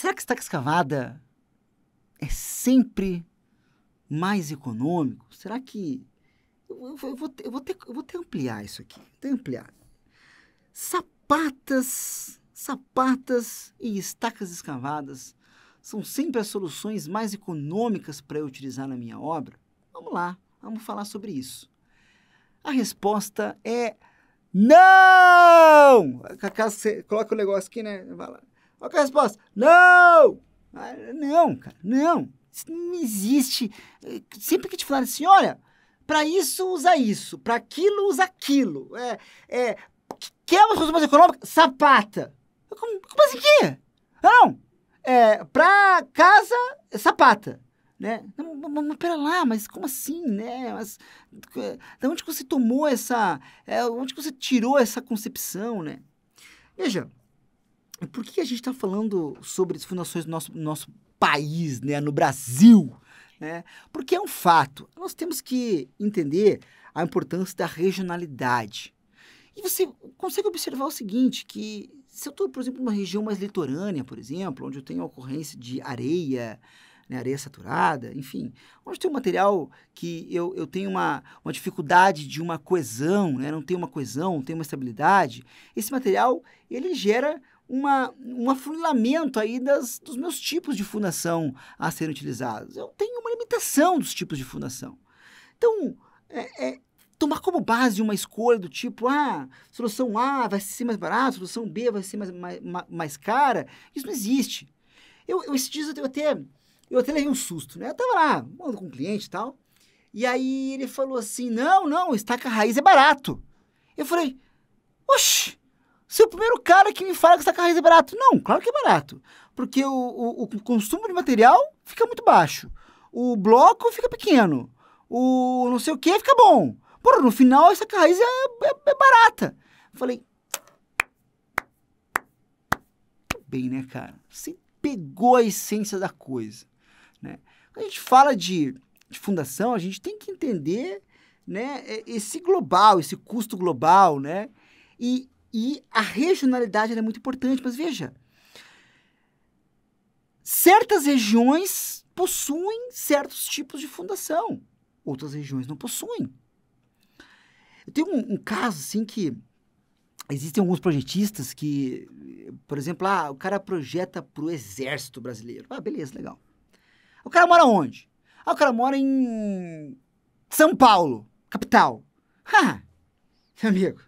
será que estaca tá escavada é sempre mais econômico? Será que. Eu, eu, eu vou, eu, vou ter, eu vou ter ampliar isso aqui. Vou ampliar. Sapatas, sapatas e estacas escavadas são sempre as soluções mais econômicas para eu utilizar na minha obra? Vamos lá, vamos falar sobre isso. A resposta é não! você coloca o negócio aqui, né? Vai lá. Qual é a resposta? Não! Ah, não, cara, não. Isso não existe. Sempre que te falaram assim, olha, para isso usa isso, para aquilo usa aquilo. É, é, quer uma solução mais econômica? Sapata. Como, como assim que? Não! É, pra casa, é sapata né? Não pera lá, mas como assim, né? Mas, é, da onde você tomou essa... É, onde você tirou essa concepção, né? Veja, por que a gente está falando sobre as fundações do nosso, nosso país, né, no Brasil? Né? Porque é um fato. Nós temos que entender a importância da regionalidade. E você consegue observar o seguinte, que se eu estou, por exemplo, numa região mais litorânea, por exemplo, onde eu tenho ocorrência de areia, né, areia saturada, enfim, onde tem um material que eu, eu tenho uma, uma dificuldade de uma coesão, né, não tem uma coesão, não tem uma estabilidade, esse material ele gera uma, um afunilamento aí das, dos meus tipos de fundação a serem utilizados. Eu tenho uma limitação dos tipos de fundação. Então, é, é, tomar como base uma escolha do tipo, ah, solução A vai ser mais barata, solução B vai ser mais, mais, mais cara, isso não existe. Eu, eu esses dias eu até, eu até levei um susto, né? Eu estava lá, mando com um cliente e tal, e aí ele falou assim, não, não, estaca raiz é barato. Eu falei, oxi, se é o primeiro cara que me fala que essa carreira é barato, não, claro que é barato. Porque o, o, o consumo de material fica muito baixo. O bloco fica pequeno. O não sei o que fica bom. Porra, no final essa carreira é, é, é barata. falei. Tá bem, né, cara? Você pegou a essência da coisa. Né? Quando a gente fala de, de fundação, a gente tem que entender né, esse global, esse custo global, né? E, e a regionalidade é muito importante, mas veja, certas regiões possuem certos tipos de fundação, outras regiões não possuem. Eu tenho um, um caso assim que existem alguns projetistas que, por exemplo, ah, o cara projeta para o exército brasileiro. Ah, beleza, legal. O cara mora onde? Ah, o cara mora em São Paulo, capital. Ah, meu amigo,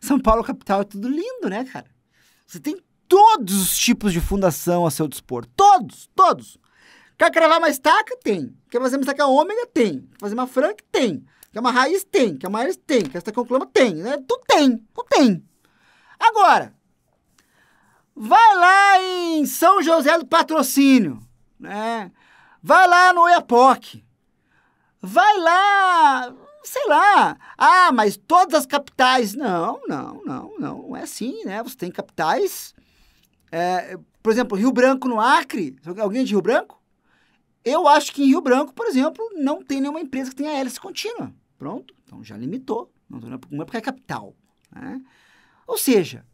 são Paulo capital é tudo lindo, né, cara? Você tem todos os tipos de fundação a seu dispor. Todos, todos. Quer cravar uma estaca? Tem. Quer fazer uma estaca ômega? Tem. Quer fazer uma franca? Tem. Quer uma raiz? Tem. Quer uma raiz? Tem. Quer estaca com clama? Tem. Né? Tudo tem. Tudo tem. Agora, vai lá em São José do Patrocínio, né? Vai lá no Oiapoque. Vai lá sei lá, ah, mas todas as capitais. Não, não, não, não, não é assim, né? Você tem capitais. É, por exemplo, Rio Branco no Acre. Alguém de Rio Branco? Eu acho que em Rio Branco, por exemplo, não tem nenhuma empresa que tenha hélice contínua. Pronto, então já limitou. Não, é porque é capital. Né? Ou seja,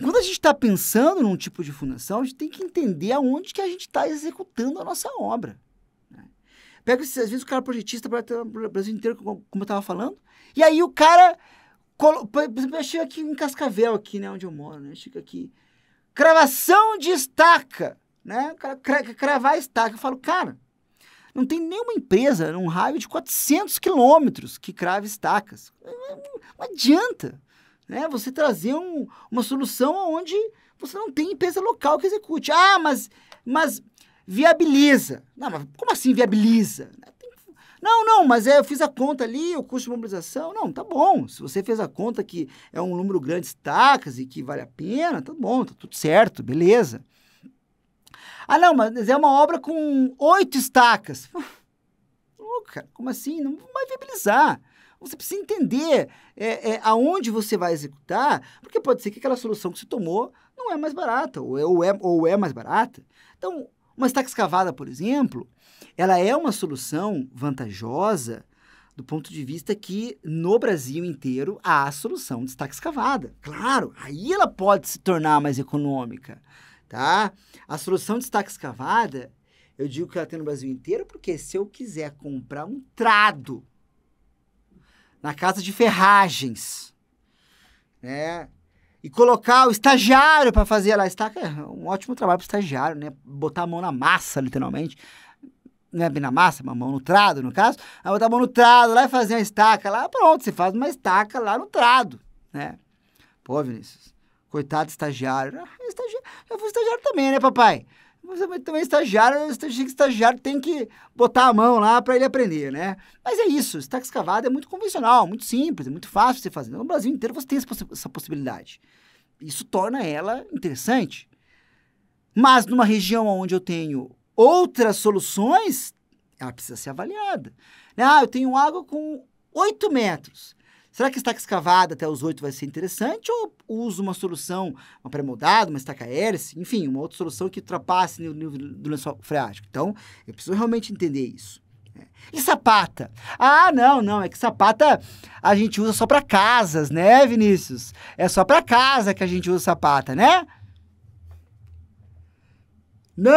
quando a gente está pensando num tipo de fundação, a gente tem que entender aonde que a gente está executando a nossa obra. Pega, às vezes, o cara projetista para o Brasil inteiro, como eu estava falando. E aí o cara. Colo... Eu chego aqui em Cascavel, aqui, né? Onde eu moro, né? Chega aqui. Cravação de estaca. Né? O cara cra... cravar estaca. Eu falo, cara, não tem nenhuma empresa num raio de 400 quilômetros que crava estacas. Não, não adianta né? Você trazer um, uma solução onde você não tem empresa local que execute. Ah, mas, mas viabiliza. Não, mas como assim viabiliza? Não, não, mas é, eu fiz a conta ali, o custo de mobilização. Não, tá bom. Se você fez a conta que é um número grande de estacas e que vale a pena, tá bom, tá tudo certo, beleza. Ah, não, mas é uma obra com oito estacas. Oh, cara, como assim? Não vai viabilizar. Você precisa entender é, é, aonde você vai executar, porque pode ser que aquela solução que você tomou não é mais barata, ou é, ou é, ou é mais barata. Então, uma estaca escavada, por exemplo, ela é uma solução vantajosa do ponto de vista que no Brasil inteiro há a solução de estaca escavada. Claro, aí ela pode se tornar mais econômica, tá? A solução de estaca escavada, eu digo que ela tem no Brasil inteiro porque se eu quiser comprar um trado na casa de ferragens, né? e colocar o estagiário para fazer lá. Estaca é um ótimo trabalho para estagiário, né? Botar a mão na massa, literalmente. Não é bem na massa, mas mão no trado, no caso. Aí botar a mão no trado lá e fazer uma estaca lá. Pronto, você faz uma estaca lá no trado, né? Pô, Vinícius, coitado do estagiário. Ah, estagiário. Eu fui estagiário também, né, papai? mas também estagiário, estagiário tem que botar a mão lá para ele aprender, né? Mas é isso, estaca escavado é muito convencional, muito simples, é muito fácil de você fazer. No Brasil inteiro você tem essa possibilidade. Isso torna ela interessante. Mas numa região onde eu tenho outras soluções, ela precisa ser avaliada. Ah, eu tenho água com 8 metros. Será que estaca escavada até os 8 vai ser interessante? Ou uso uma solução, uma pré-moldada, uma estaca hélice, enfim, uma outra solução que ultrapasse o nível do lençol freático? Então, eu preciso realmente entender isso. Né? E sapata? Ah, não, não, é que sapata a gente usa só para casas, né, Vinícius? É só para casa que a gente usa sapata, né? Não!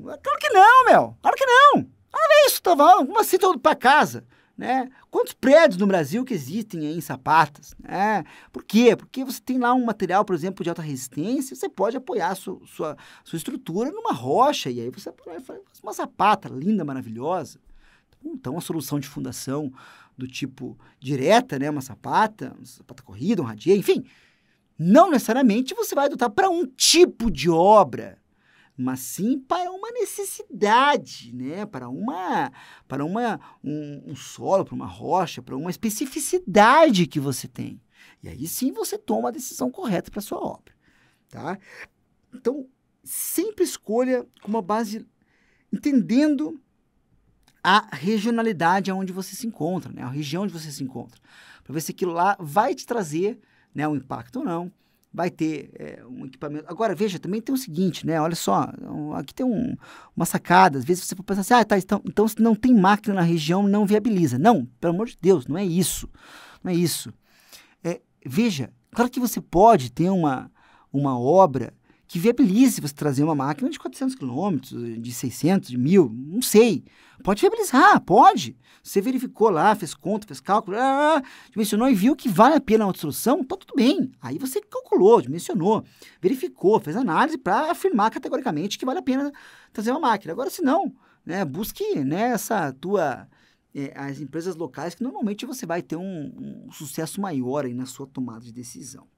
Claro que não, meu! Claro que não! Ah, Olha é isso, bom? Como assim todo para casa? Né? Quantos prédios no Brasil que existem em sapatas? Né? Por quê? Porque você tem lá um material, por exemplo, de alta resistência, você pode apoiar sua, sua, sua estrutura numa rocha, e aí você faz uma sapata linda, maravilhosa. Então, então, uma solução de fundação do tipo direta, né? uma sapata, uma sapata corrida, um radier, enfim. Não necessariamente você vai adotar para um tipo de obra mas sim para uma necessidade, né? para, uma, para uma, um, um solo, para uma rocha, para uma especificidade que você tem. E aí sim você toma a decisão correta para sua obra. Tá? Então, sempre escolha com uma base entendendo a regionalidade aonde você se encontra, né? a região onde você se encontra, para ver se aquilo lá vai te trazer né, um impacto ou não, vai ter é, um equipamento. Agora, veja, também tem o seguinte, né? Olha só, aqui tem um, uma sacada. Às vezes você pode pensar assim, ah, tá, então, então se não tem máquina na região, não viabiliza. Não, pelo amor de Deus, não é isso. Não é isso. É, veja, claro que você pode ter uma, uma obra que viabilize você trazer uma máquina de 400 quilômetros, de 600, de 1000, não sei. Pode viabilizar, pode. Você verificou lá, fez conta, fez cálculo, ah, ah, ah dimensionou e viu que vale a pena uma construção. tá tudo bem. Aí você calculou, dimensionou, verificou, fez análise para afirmar categoricamente que vale a pena trazer uma máquina. Agora, se não, né, busque né, tua eh, as empresas locais que normalmente você vai ter um, um sucesso maior aí na sua tomada de decisão.